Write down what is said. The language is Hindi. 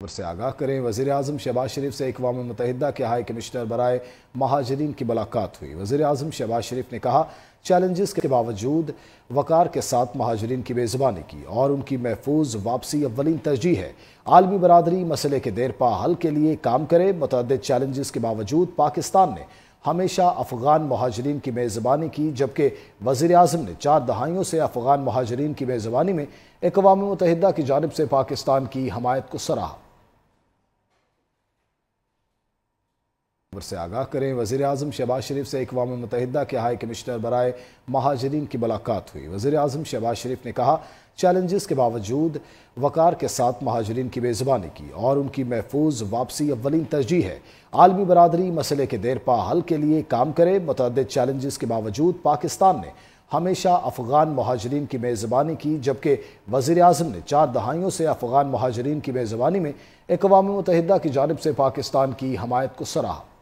खबर से आगाह करें वजी अजम शहबाज शरीफ से अकवा मुतहदा के हाई कमिश्नर बरए महाजरीन की मुलाकात हुई वजी अजम शहबाज शरीफ ने कहा चैलेंजेस के बावजूद वकार के साथ महाजरीन की बेजुबानी की और उनकी महफूज वापसी अवलिन तरजीह है आलमी बरदरी मसले के देरपा हल के लिए काम करे मतद चैलेंजेस के बावजूद पाकिस्तान ने हमेशा अफगान महाजरीन की मेज़बानी की जबकि वजीर अजम ने चार दहाइयों से अफगान महाजरीन की मेज़बानी में अकवा मुतहदा की जानब से पाकिस्तान की हमायत को सराहा खबर से आगाह करें वजी अजम शहबाज शरीफ से अकवा मतहदा के हाई कमिश्नर बरए महाजरीन की मुलाकात हुई वजी अजम शहबाज शरीफ ने कहा चैलेंजेस के बावजूद वकार के साथ महाजरीन की बेजुबानी की और उनकी महफूज वापसी अवलिन तरजीह है आलमी बरदरी मसले के देरपा हल के लिए काम करे मतद चैलेंजेस के बावजूद पाकिस्तान ने हमेशा अफगान महाजरीन की मेज़बानी की जबकि वज़ी अजम ने चार दहाइयों से अफगान महाजरीन की मेज़बानी में अकवा मतहदा की जानब से पाकिस्तान की हमायत को सराहा